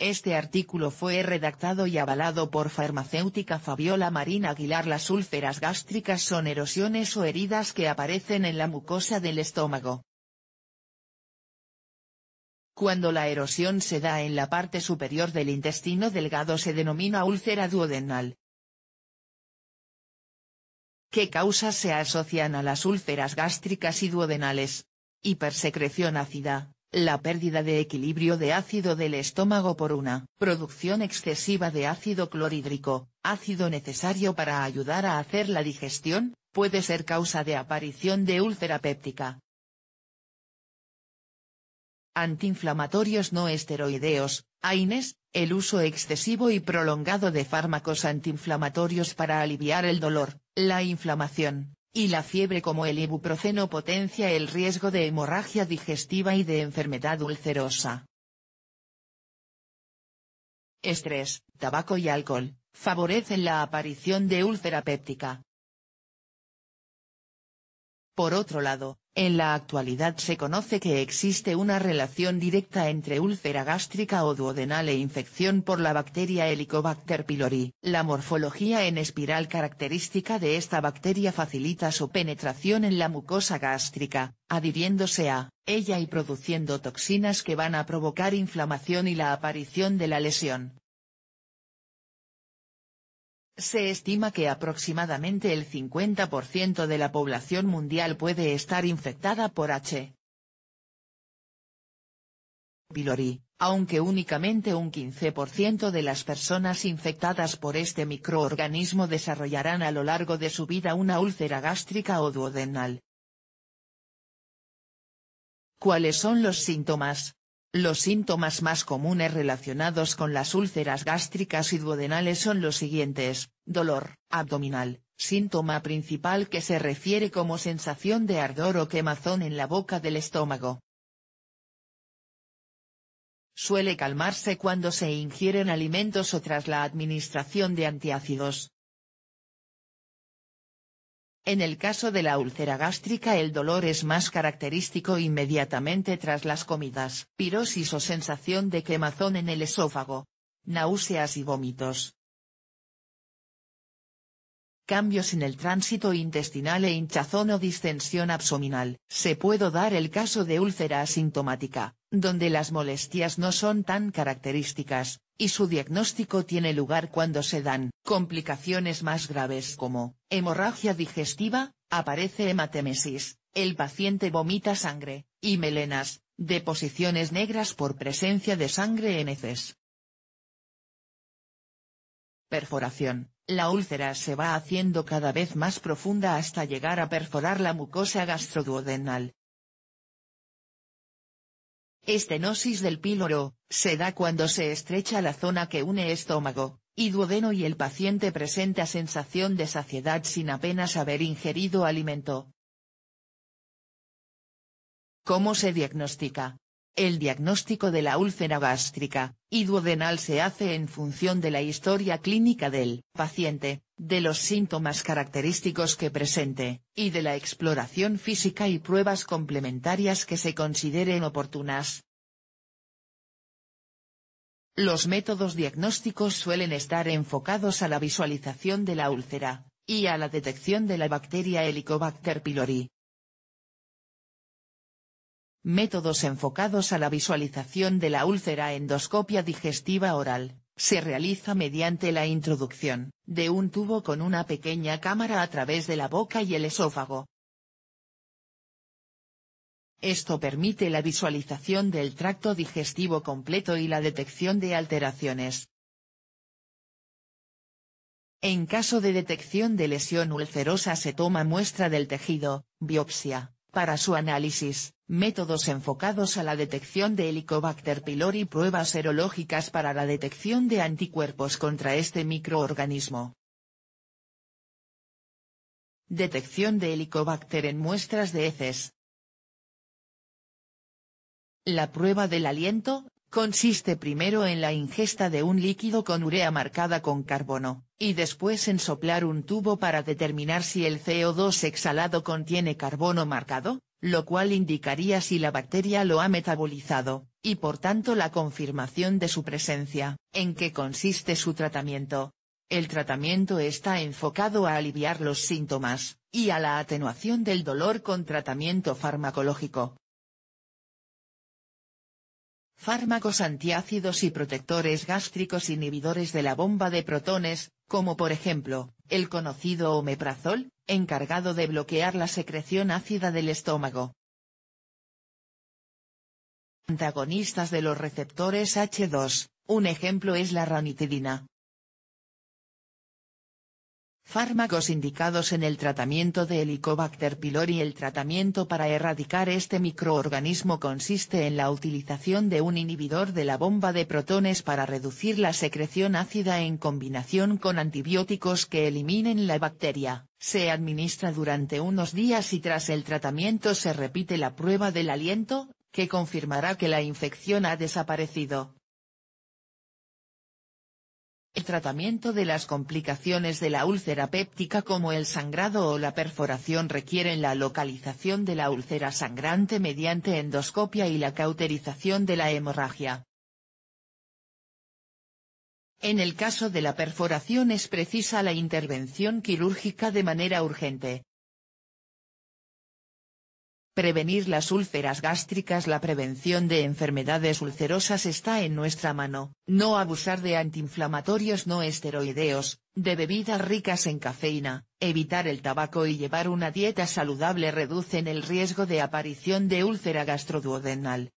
Este artículo fue redactado y avalado por farmacéutica Fabiola Marín Aguilar. Las úlceras gástricas son erosiones o heridas que aparecen en la mucosa del estómago. Cuando la erosión se da en la parte superior del intestino delgado se denomina úlcera duodenal. ¿Qué causas se asocian a las úlceras gástricas y duodenales? Hipersecreción ácida, la pérdida de equilibrio de ácido del estómago por una producción excesiva de ácido clorhídrico, ácido necesario para ayudar a hacer la digestión, puede ser causa de aparición de úlcera péptica. Antiinflamatorios no esteroideos, AINES, el uso excesivo y prolongado de fármacos antiinflamatorios para aliviar el dolor, la inflamación, y la fiebre como el ibuprofeno potencia el riesgo de hemorragia digestiva y de enfermedad ulcerosa. Estrés, tabaco y alcohol, favorecen la aparición de úlcera péptica. Por otro lado, en la actualidad se conoce que existe una relación directa entre úlcera gástrica o duodenal e infección por la bacteria Helicobacter pylori. La morfología en espiral característica de esta bacteria facilita su penetración en la mucosa gástrica, adhiriéndose a ella y produciendo toxinas que van a provocar inflamación y la aparición de la lesión. Se estima que aproximadamente el 50% de la población mundial puede estar infectada por H. pylori, aunque únicamente un 15% de las personas infectadas por este microorganismo desarrollarán a lo largo de su vida una úlcera gástrica o duodenal. ¿Cuáles son los síntomas? Los síntomas más comunes relacionados con las úlceras gástricas y duodenales son los siguientes, dolor, abdominal, síntoma principal que se refiere como sensación de ardor o quemazón en la boca del estómago. Suele calmarse cuando se ingieren alimentos o tras la administración de antiácidos, en el caso de la úlcera gástrica el dolor es más característico inmediatamente tras las comidas. Pirosis o sensación de quemazón en el esófago. Náuseas y vómitos. Cambios en el tránsito intestinal e hinchazón o distensión abdominal. Se puede dar el caso de úlcera asintomática, donde las molestias no son tan características, y su diagnóstico tiene lugar cuando se dan complicaciones más graves como, hemorragia digestiva, aparece hematemesis, el paciente vomita sangre, y melenas, deposiciones negras por presencia de sangre en heces. Perforación. La úlcera se va haciendo cada vez más profunda hasta llegar a perforar la mucosa gastroduodenal, Estenosis del píloro, se da cuando se estrecha la zona que une estómago y duodeno y el paciente presenta sensación de saciedad sin apenas haber ingerido alimento. ¿Cómo se diagnostica? El diagnóstico de la úlcera gástrica y duodenal se hace en función de la historia clínica del paciente, de los síntomas característicos que presente, y de la exploración física y pruebas complementarias que se consideren oportunas. Los métodos diagnósticos suelen estar enfocados a la visualización de la úlcera, y a la detección de la bacteria Helicobacter pylori. Métodos enfocados a la visualización de la úlcera endoscopia digestiva oral, se realiza mediante la introducción de un tubo con una pequeña cámara a través de la boca y el esófago. Esto permite la visualización del tracto digestivo completo y la detección de alteraciones. En caso de detección de lesión ulcerosa se toma muestra del tejido, biopsia, para su análisis métodos enfocados a la detección de Helicobacter pylori pruebas serológicas para la detección de anticuerpos contra este microorganismo. Detección de Helicobacter en muestras de heces. La prueba del aliento, consiste primero en la ingesta de un líquido con urea marcada con carbono, y después en soplar un tubo para determinar si el CO2 exhalado contiene carbono marcado, lo cual indicaría si la bacteria lo ha metabolizado, y por tanto la confirmación de su presencia. ¿En qué consiste su tratamiento? El tratamiento está enfocado a aliviar los síntomas, y a la atenuación del dolor con tratamiento farmacológico. Fármacos antiácidos y protectores gástricos inhibidores de la bomba de protones, como por ejemplo, el conocido omeprazol, encargado de bloquear la secreción ácida del estómago. Antagonistas de los receptores H2, un ejemplo es la ranitidina, Fármacos indicados en el tratamiento de Helicobacter pylori El tratamiento para erradicar este microorganismo consiste en la utilización de un inhibidor de la bomba de protones para reducir la secreción ácida en combinación con antibióticos que eliminen la bacteria. Se administra durante unos días y tras el tratamiento se repite la prueba del aliento, que confirmará que la infección ha desaparecido. El tratamiento de las complicaciones de la úlcera péptica como el sangrado o la perforación requieren la localización de la úlcera sangrante mediante endoscopia y la cauterización de la hemorragia. En el caso de la perforación es precisa la intervención quirúrgica de manera urgente. Prevenir las úlceras gástricas La prevención de enfermedades ulcerosas está en nuestra mano, no abusar de antiinflamatorios no esteroideos, de bebidas ricas en cafeína, evitar el tabaco y llevar una dieta saludable reducen el riesgo de aparición de úlcera gastroduodenal.